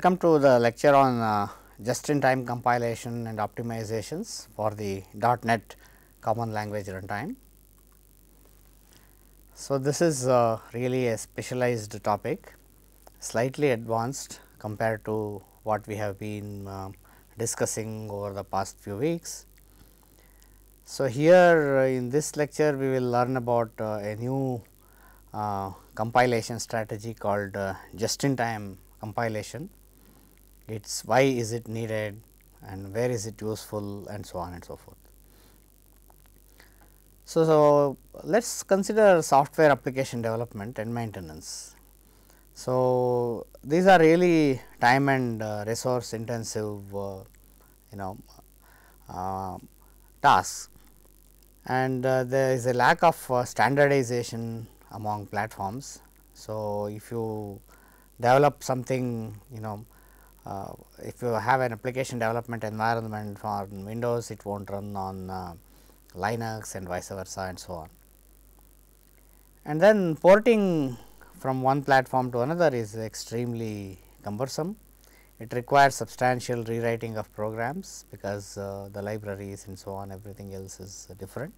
Welcome to the lecture on uh, just in time compilation and optimizations for the .NET common language runtime. So, this is uh, really a specialized topic slightly advanced compared to what we have been uh, discussing over the past few weeks. So, here uh, in this lecture we will learn about uh, a new uh, compilation strategy called just in time compilation its why is it needed and where is it useful and so on and so forth. So, so let us consider software application development and maintenance. So, these are really time and uh, resource intensive uh, you know uh, tasks and uh, there is a lack of uh, standardization among platforms. So, if you develop something you know uh, if you have an application development environment for Windows, it will not run on uh, Linux and vice versa and so on. And then porting from one platform to another is extremely cumbersome. It requires substantial rewriting of programs because uh, the libraries and so on everything else is different.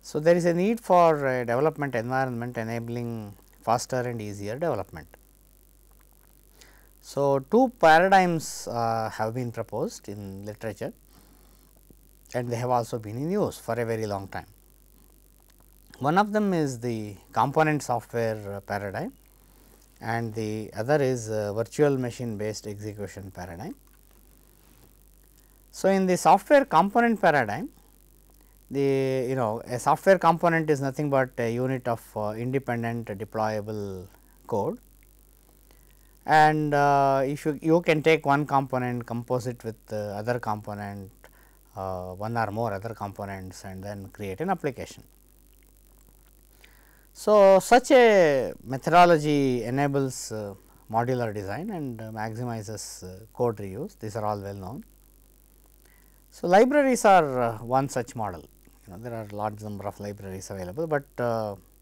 So, there is a need for a development environment enabling faster and easier development. So, two paradigms uh, have been proposed in literature and they have also been in use for a very long time. One of them is the component software uh, paradigm and the other is uh, virtual machine based execution paradigm. So, in the software component paradigm, the you know a software component is nothing but a unit of uh, independent deployable code and uh, if you, you can take one component composite with other component uh, one or more other components and then create an application. So, such a methodology enables uh, modular design and uh, maximizes code reuse these are all well known. So, libraries are one such model you know there are large number of libraries available, but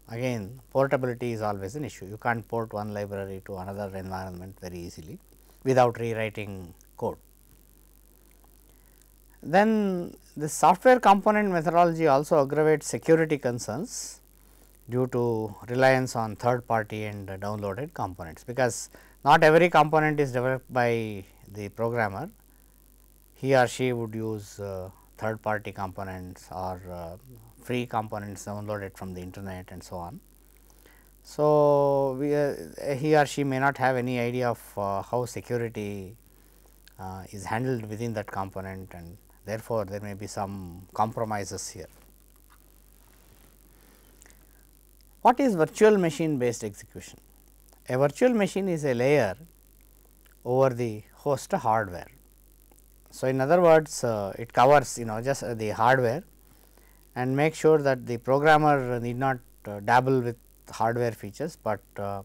Again portability is always an issue, you cannot port one library to another environment very easily without rewriting code. Then the software component methodology also aggravates security concerns due to reliance on third party and downloaded components, because not every component is developed by the programmer, he or she would use uh, third party components or uh, free components downloaded from the internet and so on. So, we, uh, he or she may not have any idea of uh, how security uh, is handled within that component and therefore, there may be some compromises here. What is virtual machine based execution? A virtual machine is a layer over the host hardware. So, in other words, uh, it covers you know just uh, the hardware and make sure that the programmer need not uh, dabble with hardware features, but uh,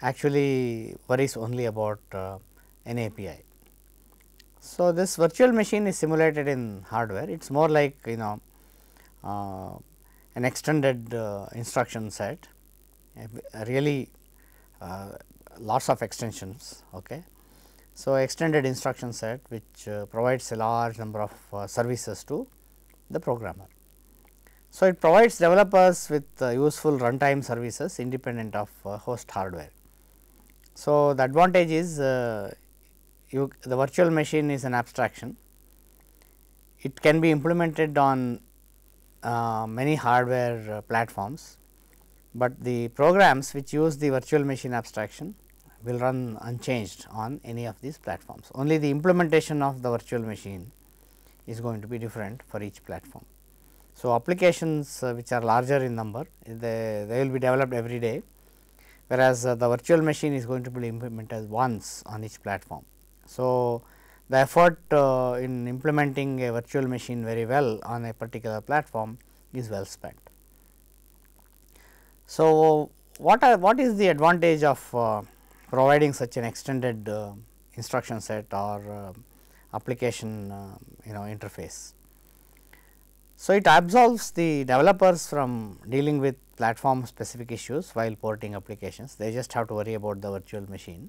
actually worries only about uh, an API. So, this virtual machine is simulated in hardware, it is more like you know uh, an extended uh, instruction set, really uh, lots of extensions. Okay. So, extended instruction set which provides a large number of services to the programmer. So, it provides developers with uh, useful runtime services independent of uh, host hardware. So, the advantage is uh, you, the virtual machine is an abstraction. It can be implemented on uh, many hardware uh, platforms, but the programs which use the virtual machine abstraction will run unchanged on any of these platforms. Only the implementation of the virtual machine is going to be different for each platform. So, applications uh, which are larger in number they, they will be developed every day whereas, uh, the virtual machine is going to be implemented once on each platform. So, the effort uh, in implementing a virtual machine very well on a particular platform is well spent. So, what are what is the advantage of uh, providing such an extended uh, instruction set or uh, application you know interface. So, it absolves the developers from dealing with platform specific issues while porting applications, they just have to worry about the virtual machine.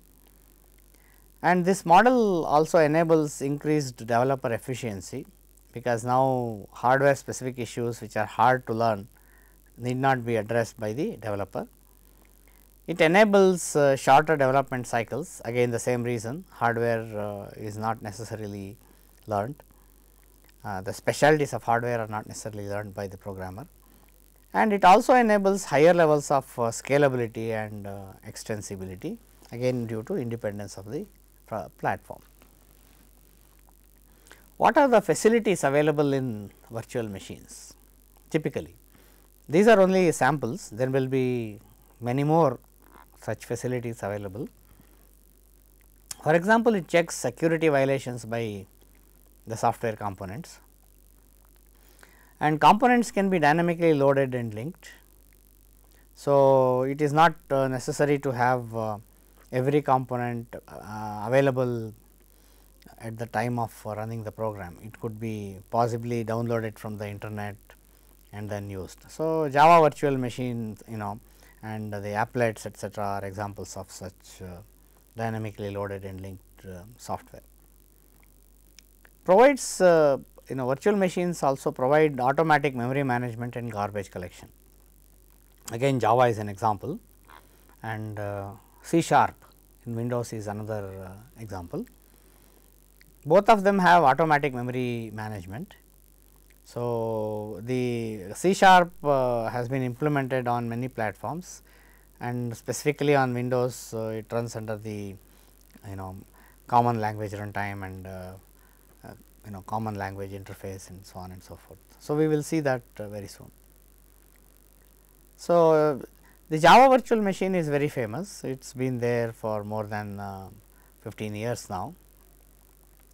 And this model also enables increased developer efficiency, because now hardware specific issues which are hard to learn need not be addressed by the developer. It enables uh, shorter development cycles again the same reason hardware uh, is not necessarily learned uh, the specialties of hardware are not necessarily learned by the programmer and it also enables higher levels of uh, scalability and uh, extensibility again due to independence of the platform. What are the facilities available in virtual machines typically? These are only samples, there will be many more such facilities available. For example, it checks security violations by the software components and components can be dynamically loaded and linked. So, it is not uh, necessary to have uh, every component uh, available at the time of uh, running the program. It could be possibly downloaded from the internet and then used. So, Java virtual machine you know and the applets etcetera are examples of such uh, dynamically loaded and linked uh, software provides uh, you know virtual machines also provide automatic memory management and garbage collection. Again Java is an example and uh, C sharp in Windows is another uh, example. Both of them have automatic memory management. So, the C sharp uh, has been implemented on many platforms and specifically on Windows uh, it runs under the you know common language runtime and uh, you know common language interface and so on and so forth. So, we will see that uh, very soon. So, uh, the Java virtual machine is very famous, it has been there for more than uh, 15 years now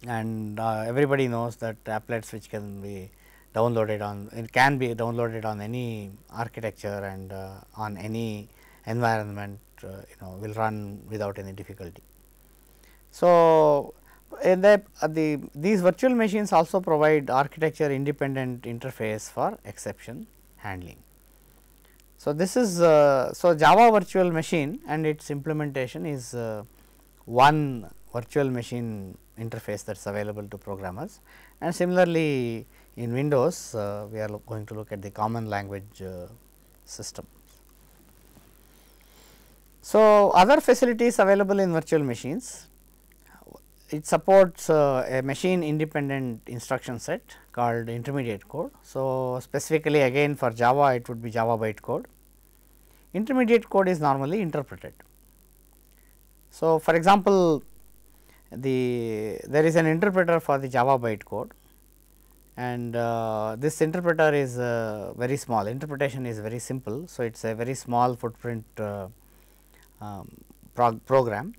and uh, everybody knows that applets which can be downloaded on, it can be downloaded on any architecture and uh, on any environment uh, you know will run without any difficulty. So, and the, uh, the these virtual machines also provide architecture independent interface for exception handling. So, this is uh, so Java virtual machine and its implementation is uh, one virtual machine interface that is available to programmers and similarly in Windows uh, we are going to look at the common language uh, system. So, other facilities available in virtual machines it supports uh, a machine independent instruction set called intermediate code. So, specifically again for Java it would be Java byte code. Intermediate code is normally interpreted. So, for example, the there is an interpreter for the Java byte code and uh, this interpreter is uh, very small interpretation is very simple. So, it is a very small footprint uh, um, prog program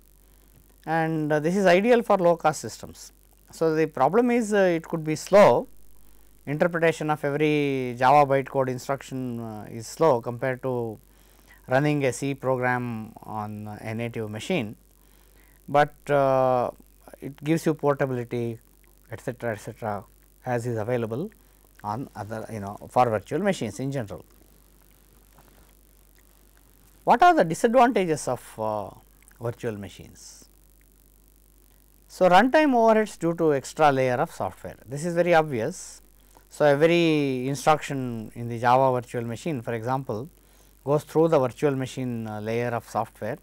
and uh, this is ideal for low cost systems. So, the problem is uh, it could be slow interpretation of every Java bytecode instruction uh, is slow compared to running a C program on a native machine, but it gives you portability etc., etc., as is available on other you know for virtual machines in general. What are the disadvantages of uh, virtual machines? So, runtime overheads due to extra layer of software, this is very obvious. So, every instruction in the Java virtual machine for example, goes through the virtual machine uh, layer of software,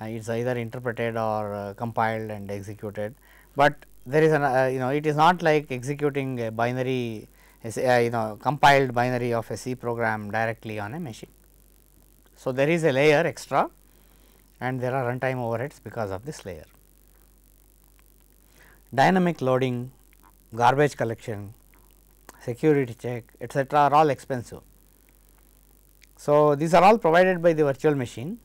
uh, it is either interpreted or uh, compiled and executed, but there is an uh, you know it is not like executing a binary uh, you know compiled binary of a C program directly on a machine. So, there is a layer extra and there are runtime overheads because of this layer dynamic loading, garbage collection, security check etc., are all expensive. So, these are all provided by the virtual machine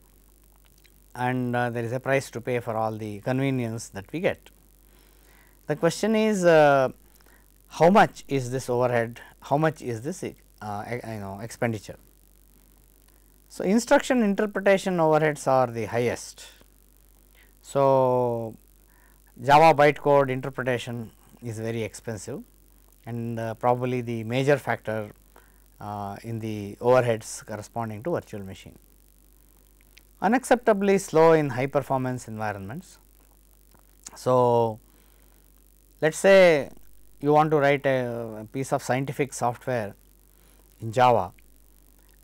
and uh, there is a price to pay for all the convenience that we get. The question is uh, how much is this overhead, how much is this uh, you know expenditure. So, instruction interpretation overheads are the highest. So, Java bytecode interpretation is very expensive and uh, probably the major factor uh, in the overheads corresponding to virtual machine. Unacceptably slow in high performance environments. So, let us say you want to write a, a piece of scientific software in Java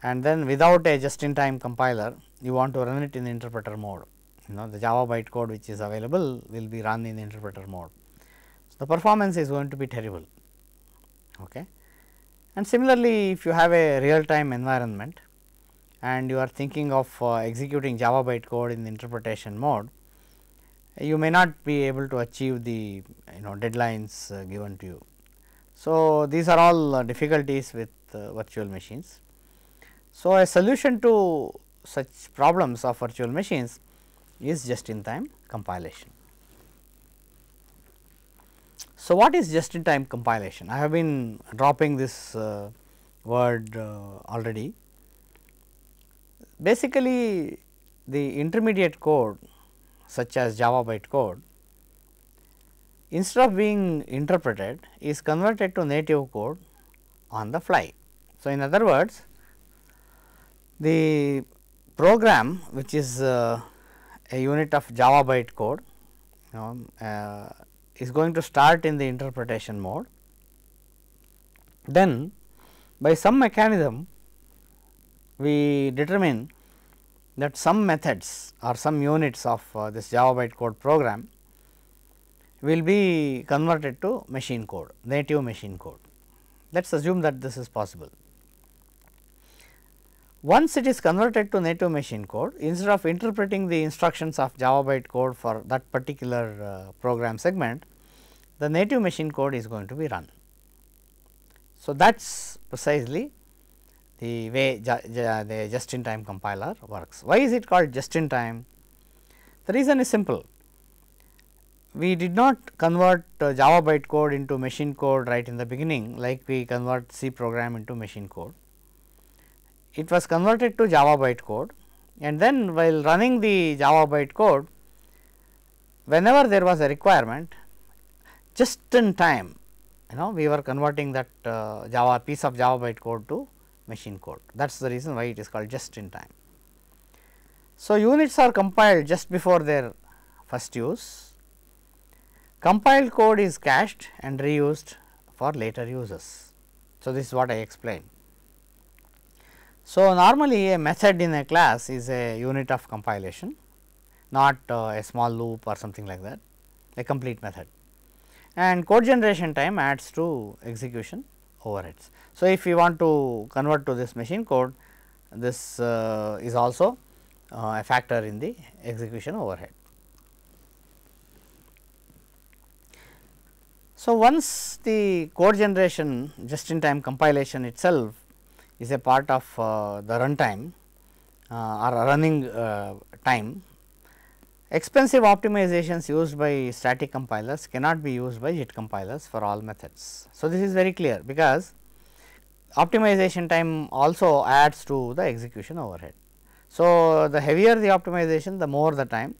and then without a just in time compiler you want to run it in interpreter mode you know the Java bytecode which is available will be run in interpreter mode. So, the performance is going to be terrible. Okay. And similarly, if you have a real time environment and you are thinking of uh, executing Java bytecode in interpretation mode, you may not be able to achieve the you know deadlines uh, given to you. So, these are all uh, difficulties with uh, virtual machines. So, a solution to such problems of virtual machines is just in time compilation. So, what is just in time compilation? I have been dropping this uh, word uh, already. Basically, the intermediate code such as Java bytecode, instead of being interpreted is converted to native code on the fly. So, in other words, the program which is uh, a unit of Java byte code uh, is going to start in the interpretation mode. Then by some mechanism we determine that some methods or some units of uh, this Java byte code program will be converted to machine code, native machine code. Let us assume that this is possible. Once it is converted to native machine code, instead of interpreting the instructions of Java byte code for that particular uh, program segment, the native machine code is going to be run. So, that is precisely the way ju ju the just in time compiler works. Why is it called just in time? The reason is simple. We did not convert uh, Java byte code into machine code right in the beginning like we convert C program into machine code it was converted to Java bytecode and then while running the Java bytecode, whenever there was a requirement, just in time you know we were converting that uh, Java piece of Java bytecode to machine code. That is the reason why it is called just in time. So, units are compiled just before their first use. Compiled code is cached and reused for later uses. So, this is what I explained. So, normally a method in a class is a unit of compilation not uh, a small loop or something like that a complete method and code generation time adds to execution overheads. So, if we want to convert to this machine code this uh, is also uh, a factor in the execution overhead. So, once the code generation just in time compilation itself is a part of uh, the run time uh, or running uh, time. Expensive optimizations used by static compilers cannot be used by JIT compilers for all methods. So, this is very clear because optimization time also adds to the execution overhead. So, the heavier the optimization the more the time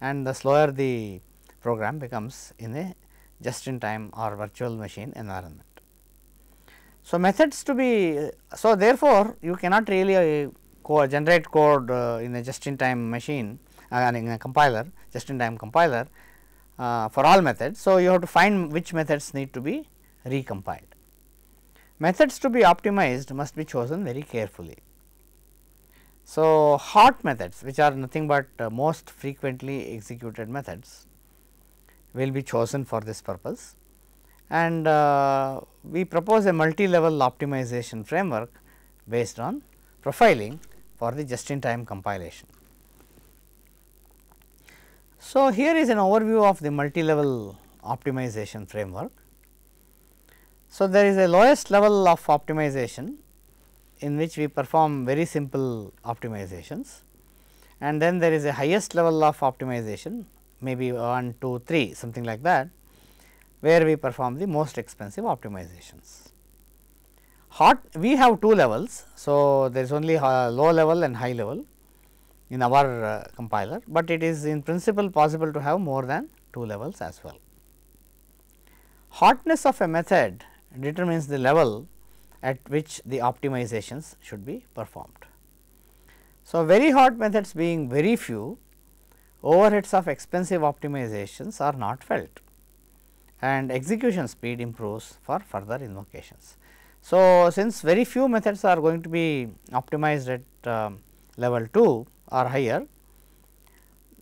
and the slower the program becomes in a just in time or virtual machine environment. So, methods to be so therefore, you cannot really uh, co generate code uh, in a just in time machine uh, in a compiler just in time compiler uh, for all methods. So, you have to find which methods need to be recompiled. Methods to be optimized must be chosen very carefully. So, hot methods which are nothing but uh, most frequently executed methods will be chosen for this purpose and uh, we propose a multi-level optimization framework based on profiling for the just in time compilation. So, here is an overview of the multi-level optimization framework. So, there is a lowest level of optimization in which we perform very simple optimizations and then there is a highest level of optimization maybe 1, 2, 3 something like that where we perform the most expensive optimizations. Hot we have two levels. So, there is only uh, low level and high level in our uh, compiler, but it is in principle possible to have more than two levels as well. Hotness of a method determines the level at which the optimizations should be performed. So, very hot methods being very few, overheads of expensive optimizations are not felt and execution speed improves for further invocations. So, since very few methods are going to be optimized at uh, level 2 or higher,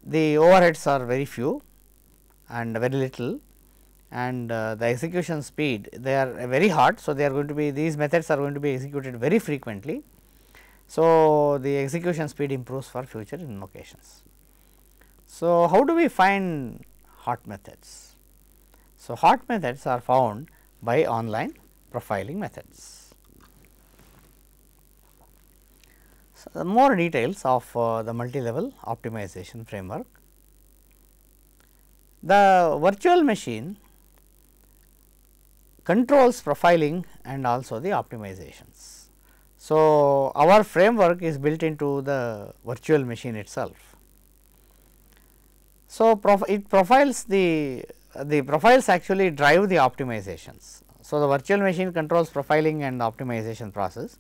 the overheads are very few and very little and uh, the execution speed they are very hot. So, they are going to be these methods are going to be executed very frequently. So, the execution speed improves for future invocations. So, how do we find hot methods? So, hot methods are found by online profiling methods. So, more details of uh, the multi-level optimization framework. The virtual machine controls profiling and also the optimizations. So, our framework is built into the virtual machine itself. So, prof it profiles the the profiles actually drive the optimizations. So, the virtual machine controls profiling and optimization process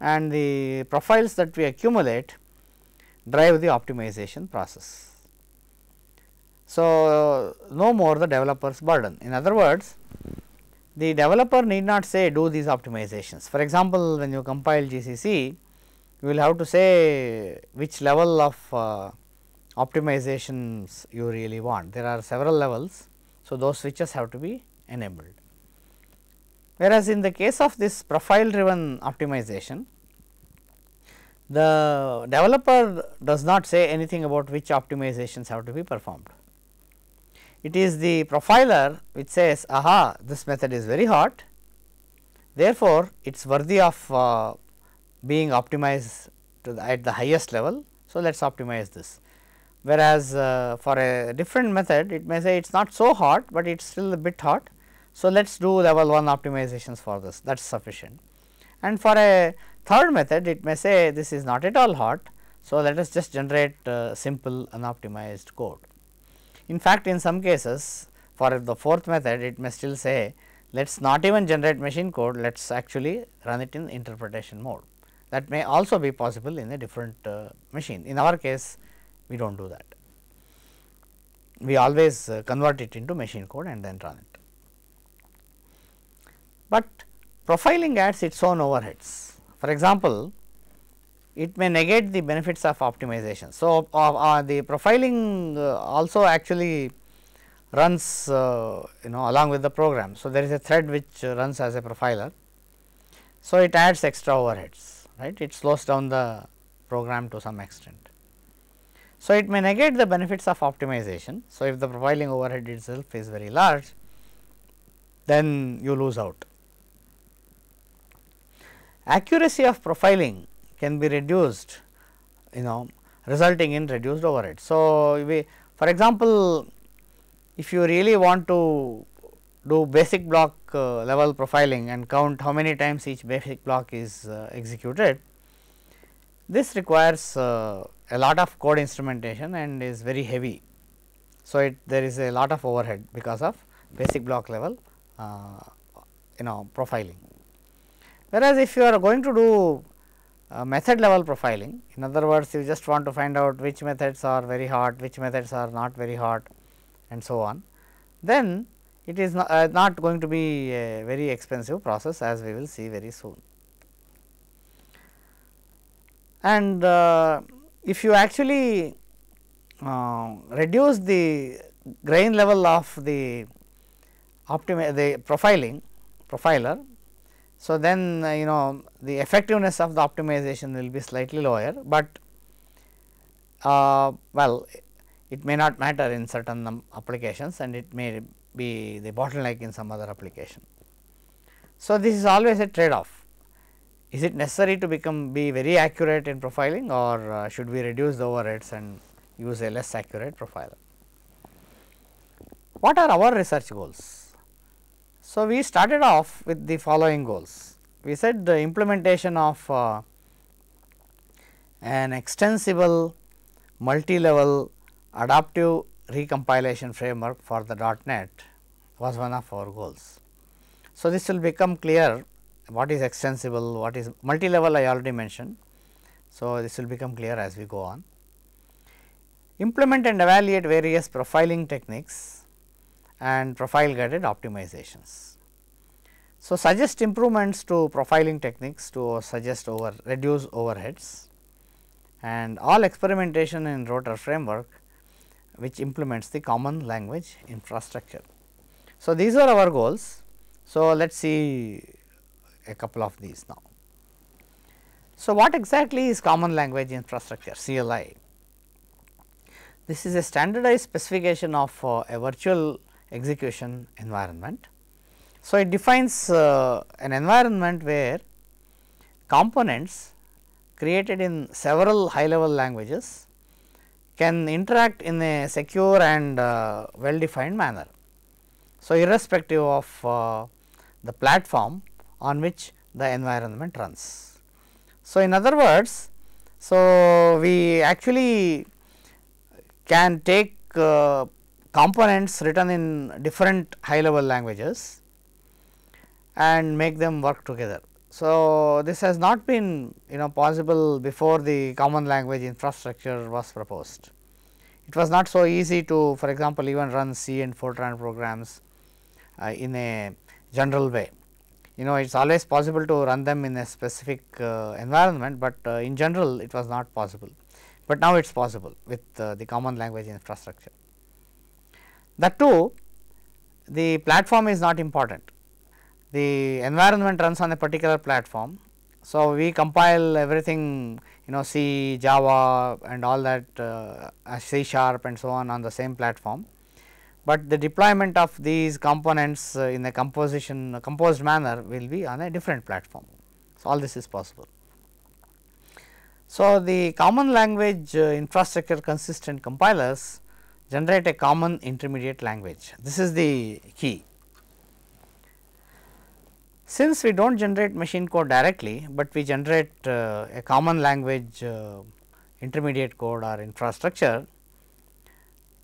and the profiles that we accumulate drive the optimization process. So, no more the developer's burden. In other words, the developer need not say do these optimizations. For example, when you compile GCC, you will have to say which level of uh, optimizations you really want. There are several levels so, those switches have to be enabled. Whereas, in the case of this profile driven optimization, the developer does not say anything about which optimizations have to be performed. It is the profiler which says, aha, this method is very hot, therefore, it is worthy of uh, being optimized the, at the highest level. So, let us optimize this whereas uh, for a different method it may say it is not so hot, but it is still a bit hot. So, let us do level 1 optimizations for this that is sufficient and for a third method it may say this is not at all hot. So, let us just generate uh, simple unoptimized code. In fact, in some cases for the fourth method it may still say let us not even generate machine code let us actually run it in interpretation mode that may also be possible in a different uh, machine. In our case we do not do that. We always uh, convert it into machine code and then run it. But profiling adds its own overheads. For example, it may negate the benefits of optimization. So, uh, uh, the profiling uh, also actually runs uh, you know along with the program. So, there is a thread which runs as a profiler. So, it adds extra overheads right, it slows down the program to some extent. So, it may negate the benefits of optimization. So, if the profiling overhead itself is very large, then you lose out. Accuracy of profiling can be reduced, you know, resulting in reduced overhead. So, we, for example, if you really want to do basic block uh, level profiling and count how many times each basic block is uh, executed, this requires uh, a lot of code instrumentation and is very heavy. So, it there is a lot of overhead because of basic block level uh, you know profiling. Whereas, if you are going to do uh, method level profiling, in other words you just want to find out which methods are very hot, which methods are not very hot and so on, then it is not uh, going to be a very expensive process as we will see very soon and uh, if you actually uh, reduce the grain level of the optimi the profiling profiler. So, then uh, you know the effectiveness of the optimization will be slightly lower, but uh, well it may not matter in certain applications and it may be the bottleneck in some other application. So, this is always a trade off is it necessary to become be very accurate in profiling or uh, should we reduce the overheads and use a less accurate profiler? What are our research goals? So, we started off with the following goals. We said the implementation of uh, an extensible multi-level adaptive recompilation framework for the .NET was one of our goals. So, this will become clear what is extensible, what is multi-level I already mentioned. So, this will become clear as we go on. Implement and evaluate various profiling techniques and profile guided optimizations. So, suggest improvements to profiling techniques to suggest over reduce overheads and all experimentation in rotor framework which implements the common language infrastructure. So, these are our goals. So, let us see a couple of these now. So, what exactly is common language infrastructure CLI? This is a standardized specification of uh, a virtual execution environment. So, it defines uh, an environment where components created in several high level languages can interact in a secure and uh, well defined manner. So, irrespective of uh, the platform on which the environment runs. So, in other words, so we actually can take uh, components written in different high level languages and make them work together. So, this has not been you know possible before the common language infrastructure was proposed. It was not so easy to for example, even run C and Fortran programs uh, in a general way you know it is always possible to run them in a specific uh, environment, but uh, in general it was not possible, but now it is possible with uh, the common language infrastructure. That too the platform is not important, the environment runs on a particular platform. So, we compile everything you know C, Java and all that uh, C sharp and so on on the same platform but the deployment of these components uh, in a composition composed manner will be on a different platform. So, all this is possible. So, the common language uh, infrastructure consistent compilers generate a common intermediate language. This is the key. Since we do not generate machine code directly, but we generate uh, a common language uh, intermediate code or infrastructure,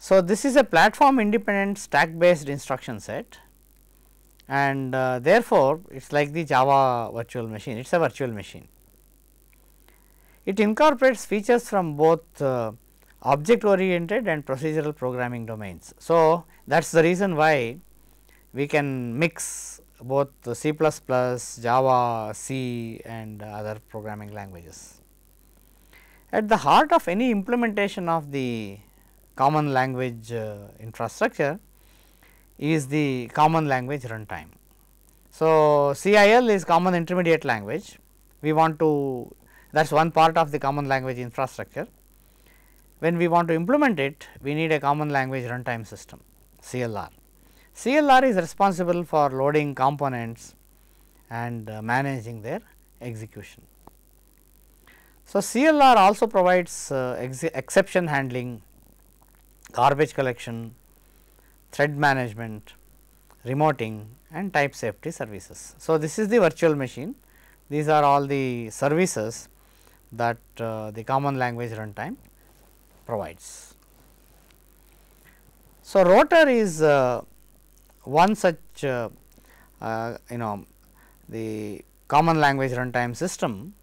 so, this is a platform independent stack based instruction set and uh, therefore, it is like the Java virtual machine, it is a virtual machine. It incorporates features from both uh, object oriented and procedural programming domains. So, that is the reason why we can mix both C++, Java, C and other programming languages. At the heart of any implementation of the common language uh, infrastructure is the common language runtime. So, CIL is common intermediate language, we want to that is one part of the common language infrastructure. When we want to implement it, we need a common language runtime system CLR. CLR is responsible for loading components and uh, managing their execution. So, CLR also provides uh, exception handling garbage collection, thread management, remoting and type safety services. So, this is the virtual machine, these are all the services that uh, the common language runtime provides. So, rotor is uh, one such uh, uh you know the common language runtime system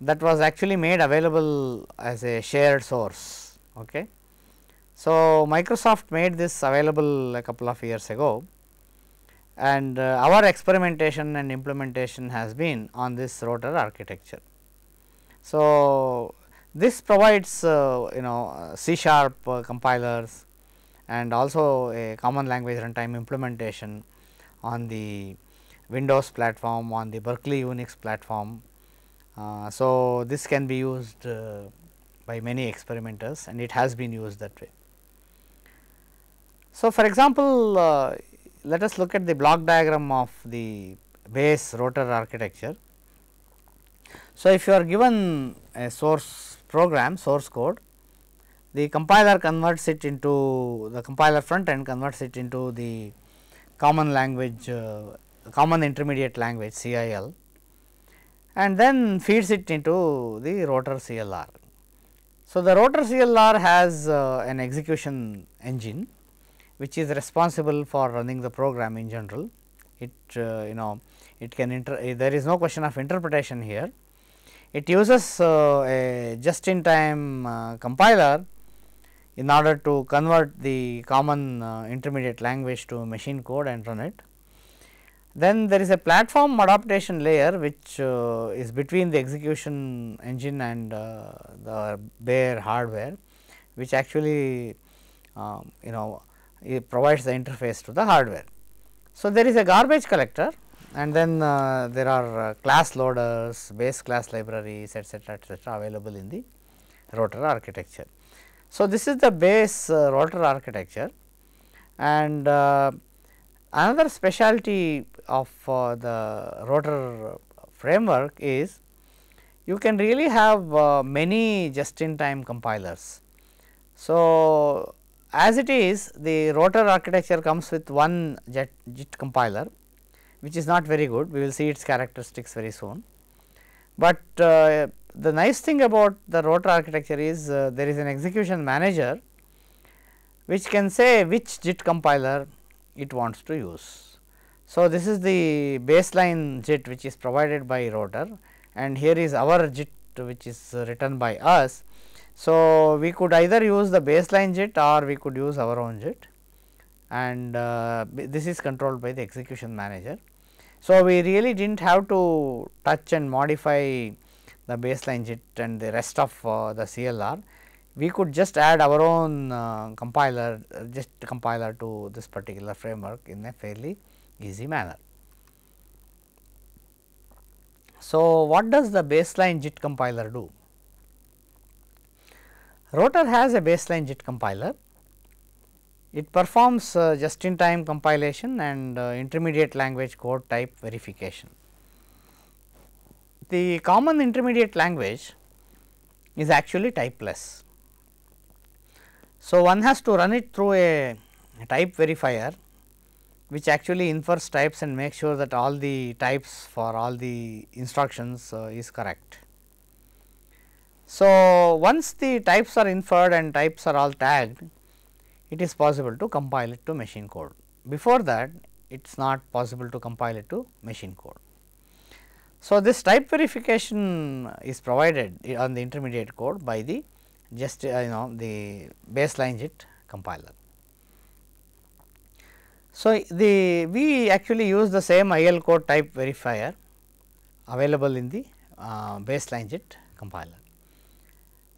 that was actually made available as a shared source. Okay. So, Microsoft made this available a couple of years ago and uh, our experimentation and implementation has been on this rotor architecture. So, this provides uh, you know C sharp uh, compilers and also a common language runtime implementation on the Windows platform, on the Berkeley Unix platform. Uh, so, this can be used uh, by many experimenters and it has been used that way. So, for example, uh, let us look at the block diagram of the base rotor architecture. So, if you are given a source program source code, the compiler converts it into the compiler front end converts it into the common language uh, common intermediate language CIL and then feeds it into the rotor CLR. So, the rotor CLR has uh, an execution engine which is responsible for running the program in general. It uh, you know it can inter eh, there is no question of interpretation here. It uses uh, a just in time uh, compiler in order to convert the common uh, intermediate language to machine code and run it. Then there is a platform adaptation layer which uh, is between the execution engine and uh, the bare hardware which actually um, you know it provides the interface to the hardware. So, there is a garbage collector and then uh, there are uh, class loaders, base class libraries etcetera etcetera available in the rotor architecture. So, this is the base uh, rotor architecture and uh, another specialty of uh, the rotor framework is you can really have uh, many just in time compilers. So, as it is the rotor architecture comes with one jet, JIT compiler which is not very good, we will see its characteristics very soon. But uh, the nice thing about the rotor architecture is uh, there is an execution manager which can say which JIT compiler it wants to use. So, this is the baseline JIT which is provided by rotor and here is our JIT which is written by us so, we could either use the baseline JIT or we could use our own JIT and uh, this is controlled by the execution manager. So, we really did not have to touch and modify the baseline JIT and the rest of uh, the CLR. We could just add our own uh, compiler, uh, just compiler to this particular framework in a fairly easy manner. So, what does the baseline JIT compiler do? Rotor has a baseline JIT compiler. It performs uh, just in time compilation and uh, intermediate language code type verification. The common intermediate language is actually typeless. So, one has to run it through a type verifier which actually infers types and makes sure that all the types for all the instructions uh, is correct. So, once the types are inferred and types are all tagged, it is possible to compile it to machine code. Before that, it is not possible to compile it to machine code. So, this type verification is provided on the intermediate code by the just uh, you know the baseline JIT compiler. So, the we actually use the same IL code type verifier available in the uh, baseline JIT compiler.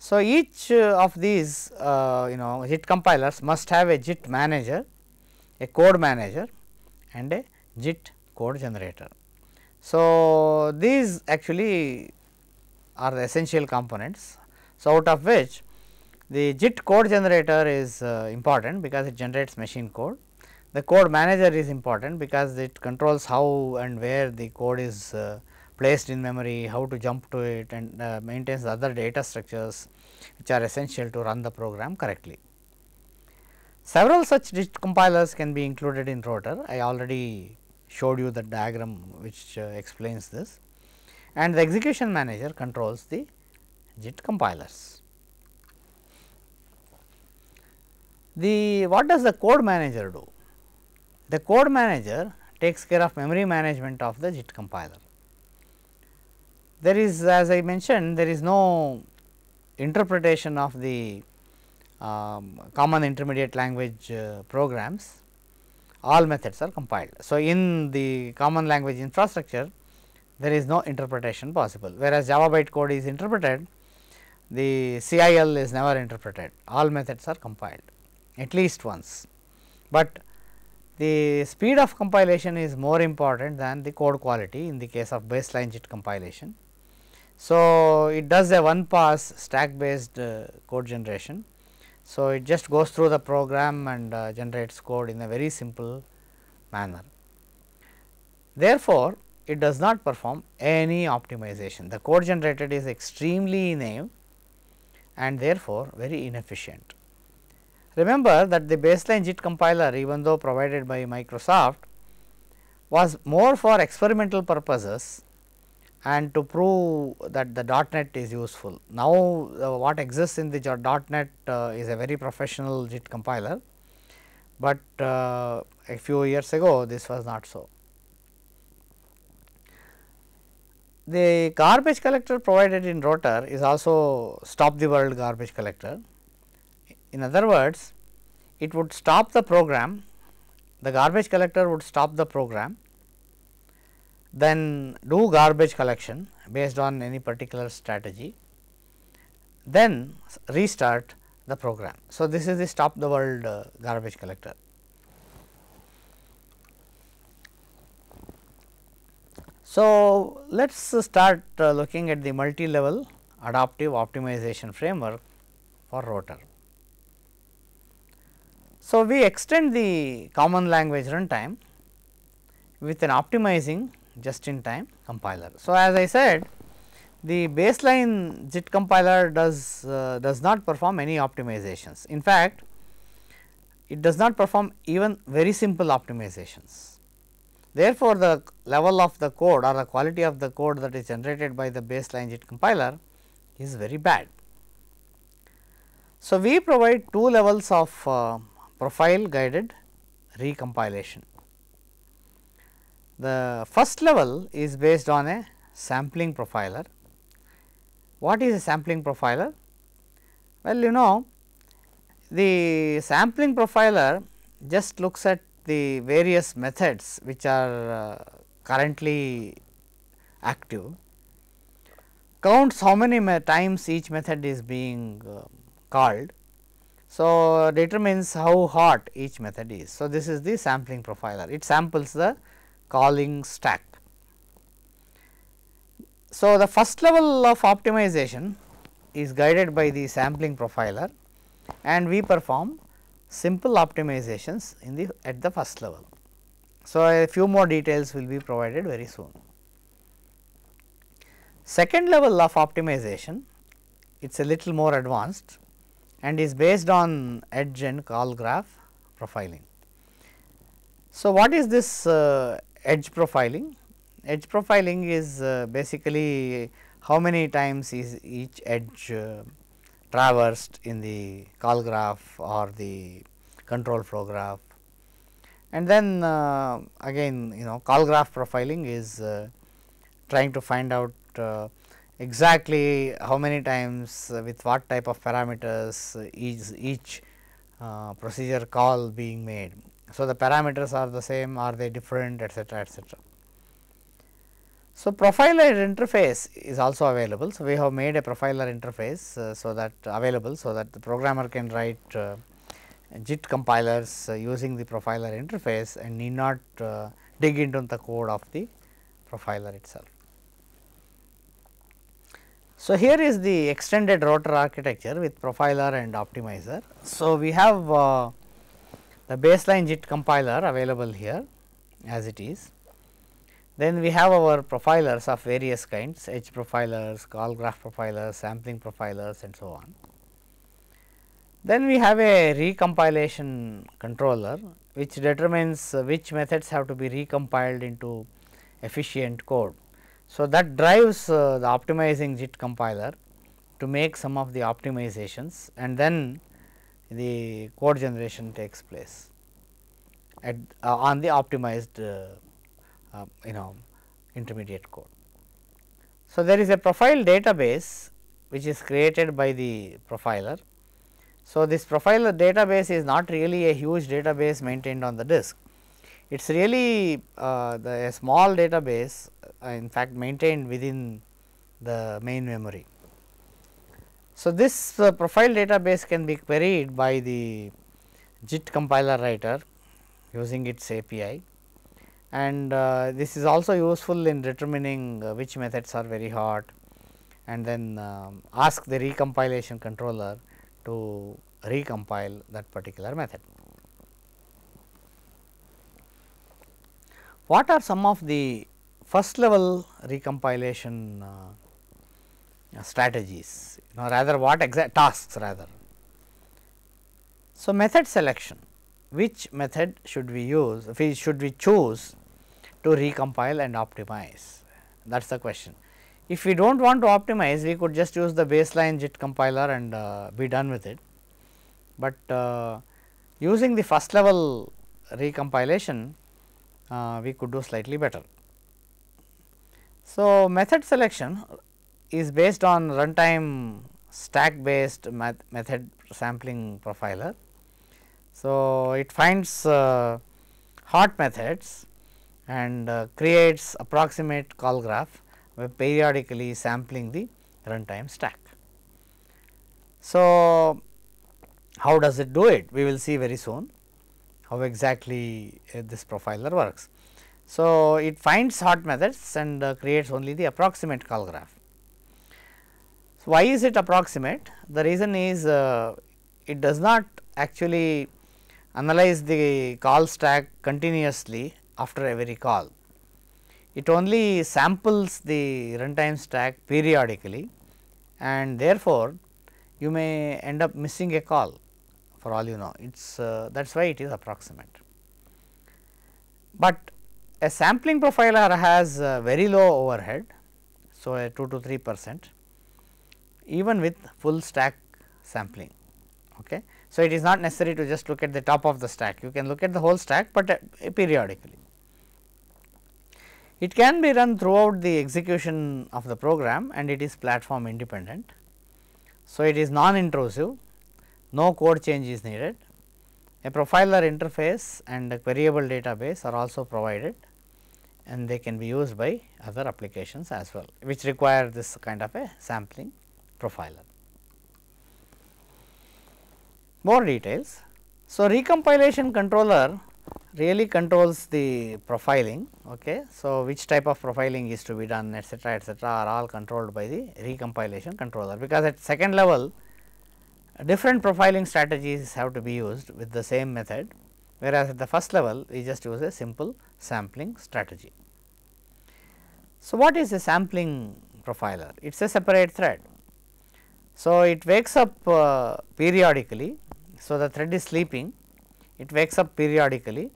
So, each uh, of these uh, you know JIT compilers must have a JIT manager, a code manager and a JIT code generator. So, these actually are the essential components. So, out of which the JIT code generator is uh, important because it generates machine code. The code manager is important because it controls how and where the code is uh, placed in memory, how to jump to it and uh, maintains other data structures which are essential to run the program correctly. Several such compilers can be included in rotor. I already showed you the diagram which uh, explains this and the execution manager controls the JIT compilers. The what does the code manager do? The code manager takes care of memory management of the JIT compiler there is as I mentioned there is no interpretation of the um, common intermediate language uh, programs all methods are compiled. So, in the common language infrastructure there is no interpretation possible whereas, Java byte code is interpreted the CIL is never interpreted all methods are compiled at least once, but the speed of compilation is more important than the code quality in the case of baseline JIT compilation. So, it does a one pass stack based uh, code generation. So, it just goes through the program and uh, generates code in a very simple manner. Therefore, it does not perform any optimization. The code generated is extremely naive and therefore, very inefficient. Remember that the baseline JIT compiler even though provided by Microsoft was more for experimental purposes and to prove that the dot net is useful. Now, uh, what exists in the dot net uh, is a very professional JIT compiler, but uh, a few years ago this was not so. The garbage collector provided in rotor is also stop the world garbage collector. In other words, it would stop the program, the garbage collector would stop the program then do garbage collection based on any particular strategy, then restart the program. So, this is the stop the world uh, garbage collector. So, let us start uh, looking at the multi-level adaptive optimization framework for rotor. So, we extend the common language runtime with an optimizing just in time compiler. So, as I said the baseline JIT compiler does, uh, does not perform any optimizations. In fact, it does not perform even very simple optimizations. Therefore, the level of the code or the quality of the code that is generated by the baseline JIT compiler is very bad. So, we provide two levels of uh, profile guided recompilation. The first level is based on a sampling profiler. What is a sampling profiler? Well, you know the sampling profiler just looks at the various methods which are uh, currently active, counts how many times each method is being uh, called. So, determines how hot each method is. So, this is the sampling profiler, it samples the calling stack. So, the first level of optimization is guided by the sampling profiler and we perform simple optimizations in the at the first level. So, a few more details will be provided very soon. Second level of optimization it is a little more advanced and is based on edge and call graph profiling. So, what is this uh, edge profiling. Edge profiling is uh, basically how many times is each edge uh, traversed in the call graph or the control flow graph. And then uh, again you know call graph profiling is uh, trying to find out uh, exactly how many times uh, with what type of parameters is each procedure call being made so, the parameters are the same are they different etcetera etcetera. So, profiler interface is also available. So, we have made a profiler interface uh, so that available so that the programmer can write uh, JIT compilers uh, using the profiler interface and need not uh, dig into the code of the profiler itself. So, here is the extended rotor architecture with profiler and optimizer. So, we have uh, the baseline JIT compiler available here as it is. Then we have our profilers of various kinds edge profilers, call graph profilers, sampling profilers and so on. Then we have a recompilation controller which determines which methods have to be recompiled into efficient code. So, that drives uh, the optimizing JIT compiler to make some of the optimizations and then the code generation takes place at uh, on the optimized uh, um, you know intermediate code. So, there is a profile database which is created by the profiler. So, this profiler database is not really a huge database maintained on the disk. It is really uh, the, a small database uh, in fact maintained within the main memory. So, this uh, profile database can be queried by the JIT compiler writer using its API and uh, this is also useful in determining uh, which methods are very hot and then um, ask the recompilation controller to recompile that particular method. What are some of the first level recompilation uh, strategies no rather what exact tasks rather. So, method selection which method should we use we should we choose to recompile and optimize that is the question. If we do not want to optimize we could just use the baseline JIT compiler and uh, be done with it, but uh, using the first level recompilation uh, we could do slightly better. So, method selection is based on runtime stack based method sampling profiler. So, it finds uh, hot methods and uh, creates approximate call graph by periodically sampling the runtime stack. So, how does it do it? We will see very soon how exactly uh, this profiler works. So, it finds hot methods and uh, creates only the approximate call graph so, why is it approximate? The reason is uh, it does not actually analyze the call stack continuously after every call. It only samples the runtime stack periodically and therefore, you may end up missing a call for all you know it is uh, that is why it is approximate. But a sampling profiler has uh, very low overhead. So, a 2 to 3 percent even with full stack sampling. Okay. So, it is not necessary to just look at the top of the stack, you can look at the whole stack, but uh, periodically. It can be run throughout the execution of the program and it is platform independent. So, it is non intrusive, no code change is needed. A profiler interface and a queryable database are also provided and they can be used by other applications as well, which require this kind of a sampling profiler. More details. So, recompilation controller really controls the profiling. Okay. So, which type of profiling is to be done etcetera etcetera are all controlled by the recompilation controller because at second level different profiling strategies have to be used with the same method whereas at the first level we just use a simple sampling strategy. So, what is a sampling profiler? It is a separate thread so, it wakes up uh, periodically. So, the thread is sleeping, it wakes up periodically,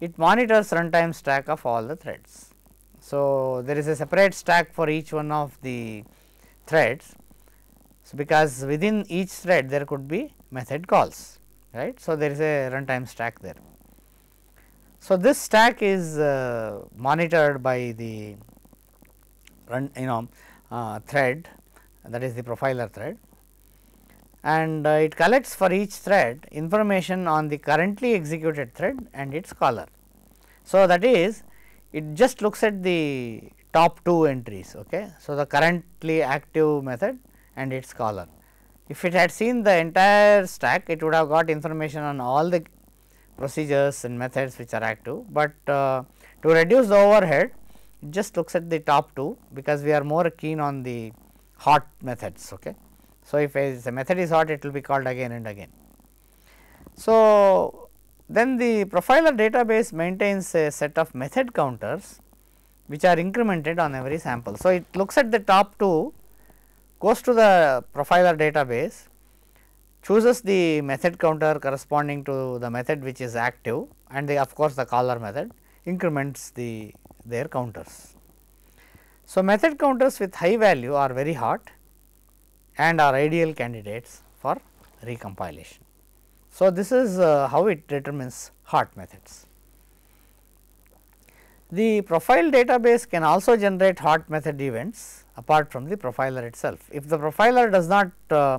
it monitors runtime stack of all the threads. So, there is a separate stack for each one of the threads. So, because within each thread there could be method calls right. So, there is a runtime stack there. So, this stack is uh, monitored by the run you know uh, thread that is the profiler thread and uh, it collects for each thread information on the currently executed thread and its caller. So, that is it just looks at the top two entries. Okay. So, the currently active method and its caller. If it had seen the entire stack, it would have got information on all the procedures and methods which are active, but uh, to reduce the overhead, it just looks at the top two because we are more keen on the hot methods. Okay. So, if the method is hot it will be called again and again. So, then the profiler database maintains a set of method counters which are incremented on every sample. So, it looks at the top two goes to the profiler database chooses the method counter corresponding to the method which is active and of course, the caller method increments the their counters. So, method counters with high value are very hot and are ideal candidates for recompilation. So, this is uh, how it determines hot methods. The profile database can also generate hot method events apart from the profiler itself. If the profiler does not uh,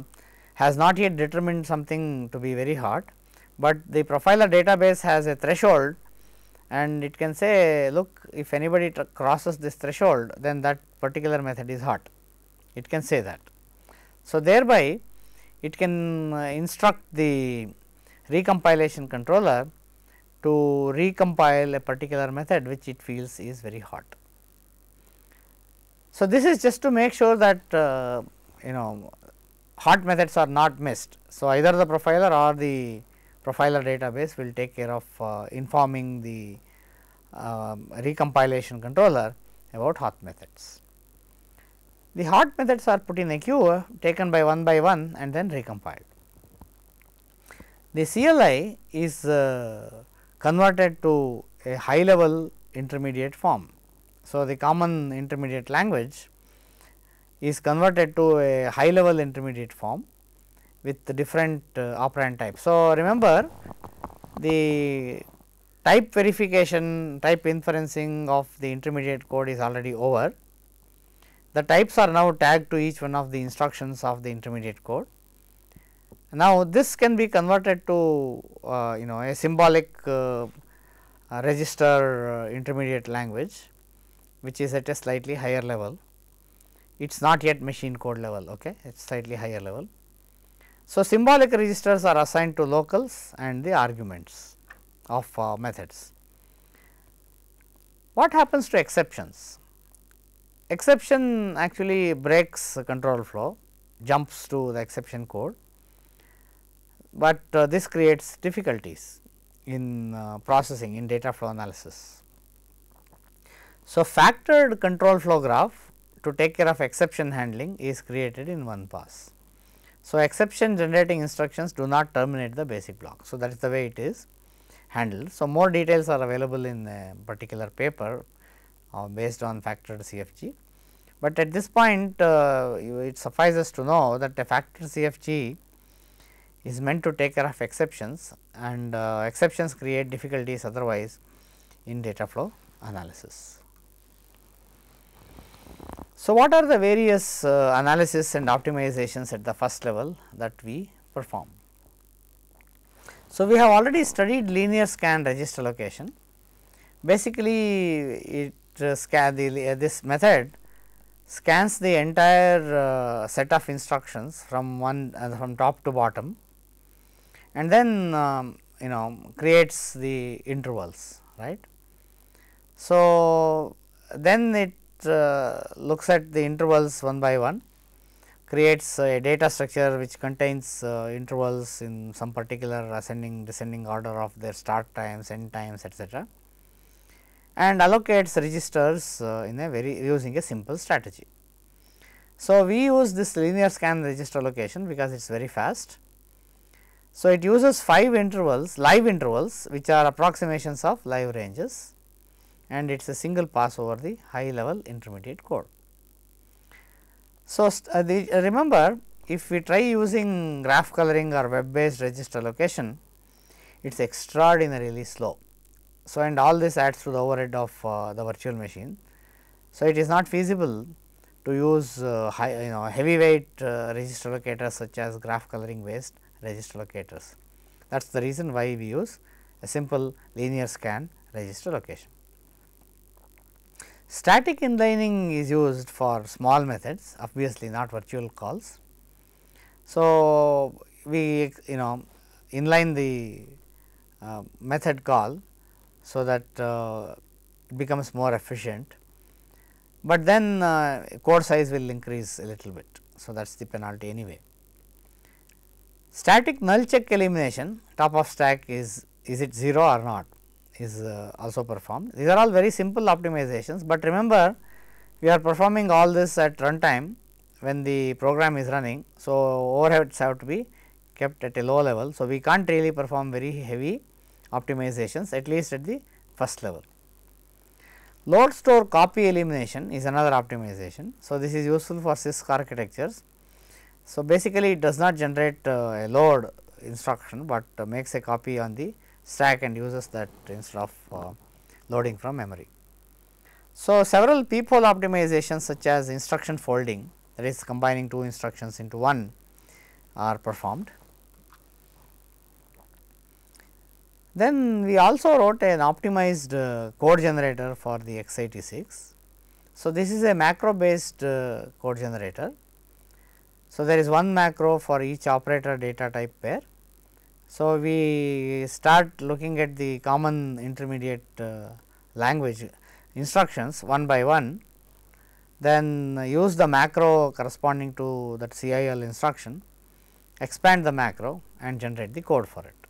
has not yet determined something to be very hot, but the profiler database has a threshold and it can say look if anybody crosses this threshold then that particular method is hot it can say that. So, thereby it can uh, instruct the recompilation controller to recompile a particular method which it feels is very hot. So, this is just to make sure that uh, you know hot methods are not missed. So, either the profiler or the profiler database will take care of uh, informing the um, recompilation controller about hot methods. The hot methods are put in a queue taken by one by one and then recompiled. The CLI is uh, converted to a high level intermediate form. So, the common intermediate language is converted to a high level intermediate form with different uh, operand types. So, remember the type verification, type inferencing of the intermediate code is already over. The types are now tagged to each one of the instructions of the intermediate code. Now, this can be converted to uh, you know a symbolic uh, uh, register intermediate language which is at a slightly higher level. It is not yet machine code level, okay? it is slightly higher level. So, symbolic registers are assigned to locals and the arguments of uh, methods. What happens to exceptions? Exception actually breaks control flow, jumps to the exception code, but uh, this creates difficulties in uh, processing in data flow analysis. So, factored control flow graph to take care of exception handling is created in one pass. So, exception generating instructions do not terminate the basic block. So, that is the way it is handled. So, more details are available in a particular paper uh, based on factored CFG, but at this point uh, it suffices to know that a factored CFG is meant to take care of exceptions and uh, exceptions create difficulties otherwise in data flow analysis. So, what are the various uh, analysis and optimizations at the first level that we perform? So, we have already studied linear scan register location. Basically, it uh, scan the, uh, this method scans the entire uh, set of instructions from one uh, from top to bottom and then um, you know creates the intervals right. So, then it uh, looks at the intervals one by one, creates a data structure which contains uh, intervals in some particular ascending descending order of their start times, end times etc., and allocates registers uh, in a very using a simple strategy. So, we use this linear scan register allocation because it is very fast. So, it uses 5 intervals live intervals which are approximations of live ranges and it is a single pass over the high level intermediate code. So, uh, the, uh, remember if we try using graph coloring or web based register location, it is extraordinarily slow. So, and all this adds to the overhead of uh, the virtual machine. So, it is not feasible to use uh, high, you know heavyweight uh, register locators such as graph coloring based register locators. That is the reason why we use a simple linear scan register location. Static inlining is used for small methods obviously not virtual calls. So, we you know inline the uh, method call, so that uh, it becomes more efficient, but then uh, code size will increase a little bit. So, that is the penalty anyway. Static null check elimination top of stack is is it 0 or not is uh, also performed. These are all very simple optimizations, but remember we are performing all this at runtime when the program is running. So, overheads have to be kept at a low level. So, we can't really perform very heavy optimizations at least at the first level. Load store copy elimination is another optimization. So, this is useful for CISC architectures. So, basically it does not generate uh, a load instruction, but uh, makes a copy on the stack and uses that instead of uh, loading from memory. So, several people optimizations such as instruction folding that is combining two instructions into one are performed. Then we also wrote an optimized uh, code generator for the x86. So, this is a macro based uh, code generator. So, there is one macro for each operator data type pair so, we start looking at the common intermediate uh, language instructions one by one, then use the macro corresponding to that CIL instruction, expand the macro and generate the code for it.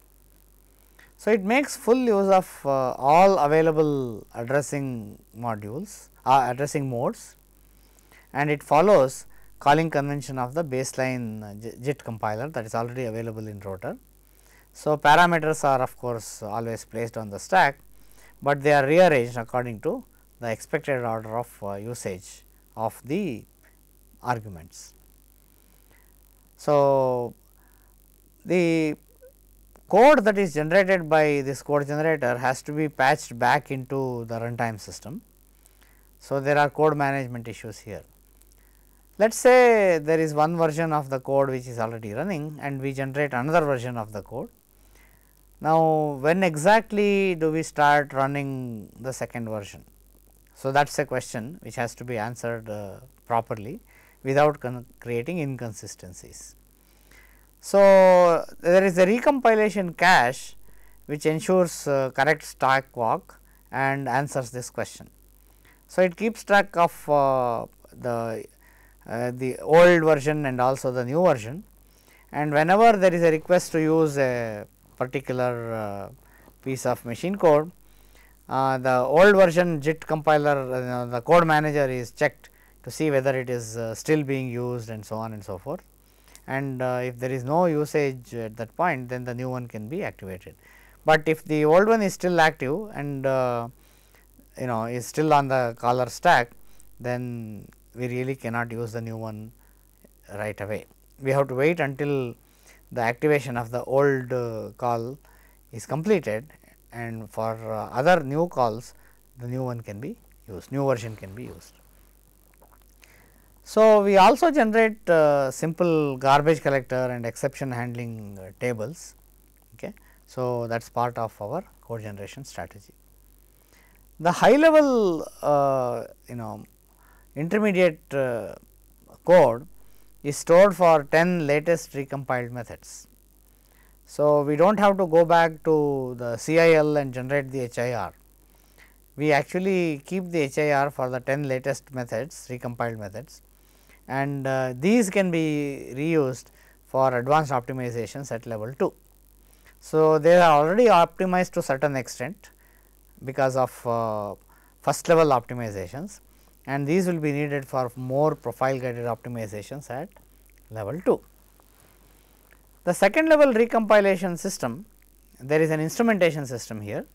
So, it makes full use of uh, all available addressing modules, uh, addressing modes and it follows calling convention of the baseline JIT compiler that is already available in rotor. So, parameters are of course, always placed on the stack, but they are rearranged according to the expected order of uh, usage of the arguments. So, the code that is generated by this code generator has to be patched back into the runtime system. So, there are code management issues here. Let us say there is one version of the code which is already running and we generate another version of the code now, when exactly do we start running the second version? So, that is a question which has to be answered uh, properly without creating inconsistencies. So, there is a recompilation cache which ensures uh, correct stack walk and answers this question. So, it keeps track of uh, the, uh, the old version and also the new version and whenever there is a request to use a particular uh, piece of machine code. Uh, the old version JIT compiler, uh, the code manager is checked to see whether it is still being used and so on and so forth. And if there is no usage at that point, then the new one can be activated. But if the old one is still active and you know is still on the caller stack, then we really cannot use the new one right away. We have to wait until the activation of the old uh, call is completed and for uh, other new calls the new one can be used, new version can be used. So, we also generate uh, simple garbage collector and exception handling uh, tables. Okay. So, that is part of our code generation strategy. The high level uh, you know intermediate uh, code is stored for 10 latest recompiled methods. So, we do not have to go back to the CIL and generate the HIR. We actually keep the HIR for the 10 latest methods, recompiled methods and uh, these can be reused for advanced optimizations at level 2. So, they are already optimized to certain extent because of uh, first level optimizations, and these will be needed for more profile guided optimizations at level 2. The second level recompilation system, there is an instrumentation system here.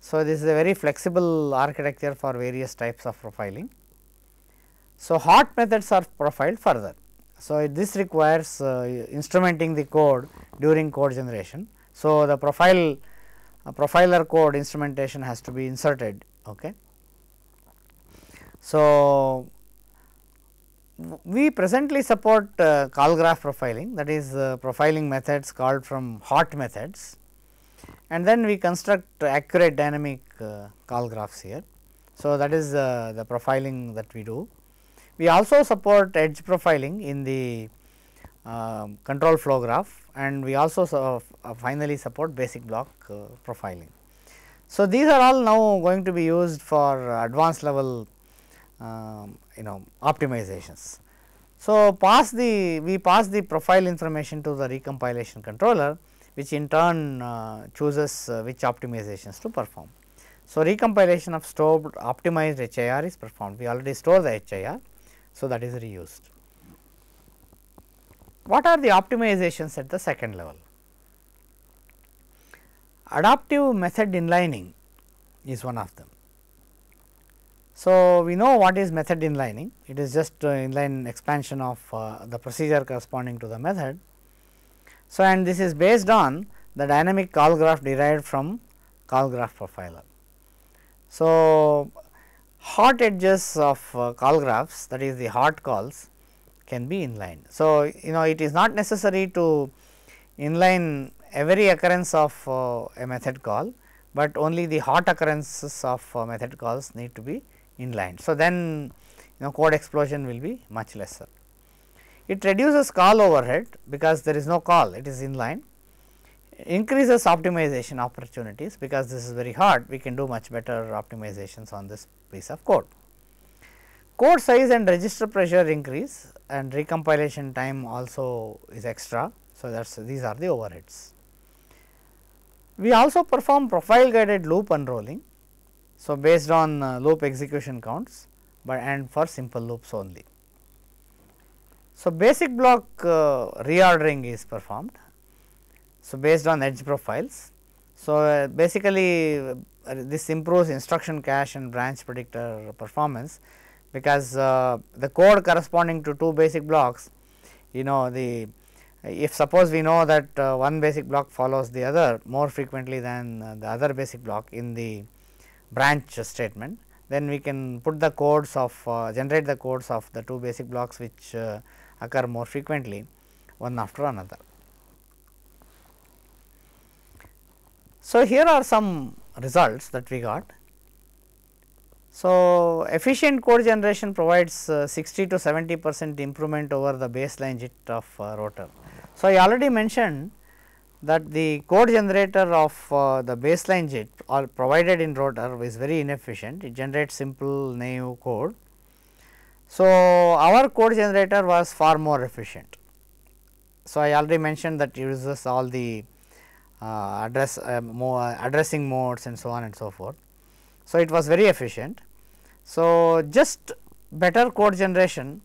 So, this is a very flexible architecture for various types of profiling. So, hot methods are profiled further. So, this requires uh, instrumenting the code during code generation. So, the profile uh, profiler code instrumentation has to be inserted. Okay. So, we presently support uh, graph profiling that is uh, profiling methods called from hot methods and then we construct accurate dynamic uh, graphs here. So, that is uh, the profiling that we do. We also support edge profiling in the um, control flow graph and we also uh, finally support basic block uh, profiling. So, these are all now going to be used for advanced level um, you know optimizations. So, pass the we pass the profile information to the recompilation controller which in turn uh, chooses uh, which optimizations to perform. So, recompilation of stored optimized HIR is performed we already store the HIR. So, that is reused. What are the optimizations at the second level? Adaptive method inlining is one of them. So, we know what is method inlining, it is just inline expansion of uh, the procedure corresponding to the method. So, and this is based on the dynamic call graph derived from call graph profiler. So, hot edges of call uh, graphs that is the hot calls can be inlined. So, you know it is not necessary to inline every occurrence of uh, a method call, but only the hot occurrences of method calls need to be inlined. So, then you know code explosion will be much lesser. It reduces call overhead because there is no call, it is inline, increases optimization opportunities because this is very hard, we can do much better optimizations on this piece of code. Code size and register pressure increase and recompilation time also is extra. So, that is these are the overheads. We also perform profile guided loop unrolling so, based on uh, loop execution counts but and for simple loops only. So, basic block uh, reordering is performed. So, based on edge profiles. So, uh, basically this improves instruction cache and branch predictor performance because uh, the code corresponding to two basic blocks you know the if suppose we know that uh, one basic block follows the other more frequently than uh, the other basic block in the branch statement then we can put the codes of uh, generate the codes of the two basic blocks which uh, occur more frequently one after another. So, here are some results that we got. So, efficient code generation provides uh, 60 to 70 percent improvement over the baseline JIT of uh, rotor. So, I already mentioned that the code generator of uh, the baseline jet or provided in rotor is very inefficient, it generates simple naive code. So, our code generator was far more efficient. So, I already mentioned that uses all the uh, address uh, more uh, addressing modes and so on and so forth. So, it was very efficient. So, just better code generation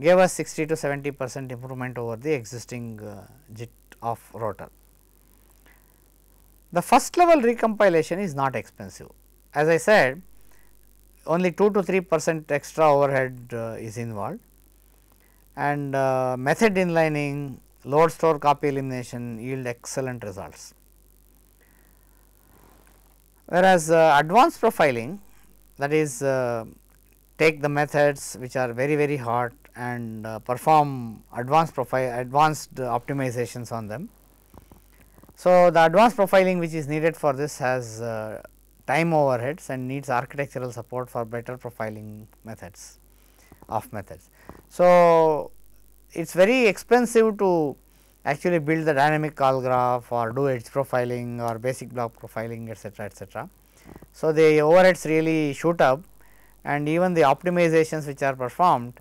gave us 60 to 70 percent improvement over the existing uh, JIT of rotor. The first level recompilation is not expensive. As I said, only 2 to 3 percent extra overhead uh, is involved and uh, method inlining, load store copy elimination yield excellent results. Whereas, uh, advanced profiling that is uh, take the methods which are very very hot and uh, perform advanced profile advanced optimizations on them so, the advanced profiling which is needed for this has uh, time overheads and needs architectural support for better profiling methods of methods. So, it is very expensive to actually build the dynamic call graph or do edge profiling or basic block profiling etc., etc. So, the overheads really shoot up and even the optimizations which are performed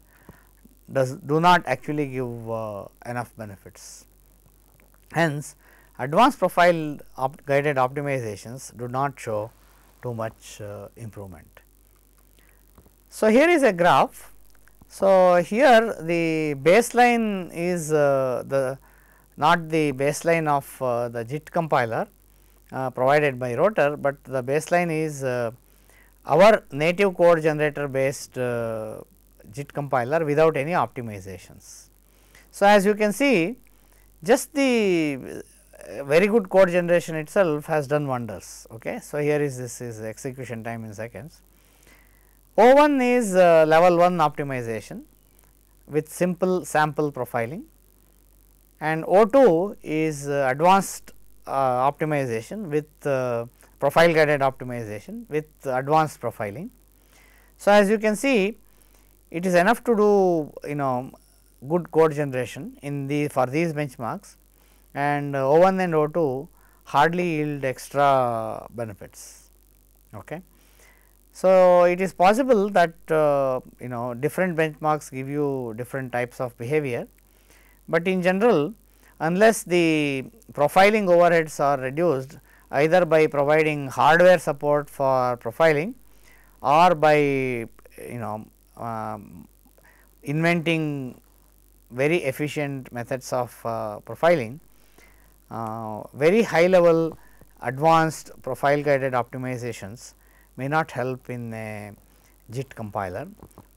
does do not actually give uh, enough benefits. Hence, Advanced profile op guided optimizations do not show too much uh, improvement. So, here is a graph. So, here the baseline is uh, the not the baseline of uh, the JIT compiler uh, provided by rotor, but the baseline is uh, our native code generator based uh, JIT compiler without any optimizations. So, as you can see just the very good code generation itself has done wonders. Okay. So, here is this is execution time in seconds. O1 is uh, level 1 optimization with simple sample profiling and O2 is uh, advanced uh, optimization with uh, profile guided optimization with advanced profiling. So, as you can see it is enough to do you know good code generation in the for these benchmarks and uh, O1 and O2 hardly yield extra benefits. Okay. So, it is possible that uh, you know different benchmarks give you different types of behavior, but in general unless the profiling overheads are reduced either by providing hardware support for profiling or by you know um, inventing very efficient methods of uh, profiling, uh, very high level advanced profile guided optimizations may not help in a JIT compiler,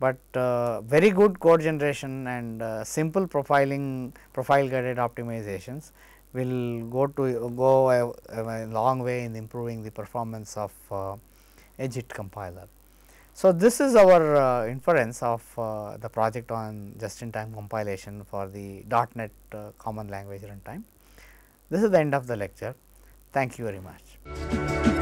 but uh, very good code generation and uh, simple profiling profile guided optimizations will go to go a, a long way in improving the performance of uh, a JIT compiler. So, this is our uh, inference of uh, the project on just in time compilation for the .NET common language runtime. This is the end of the lecture. Thank you very much.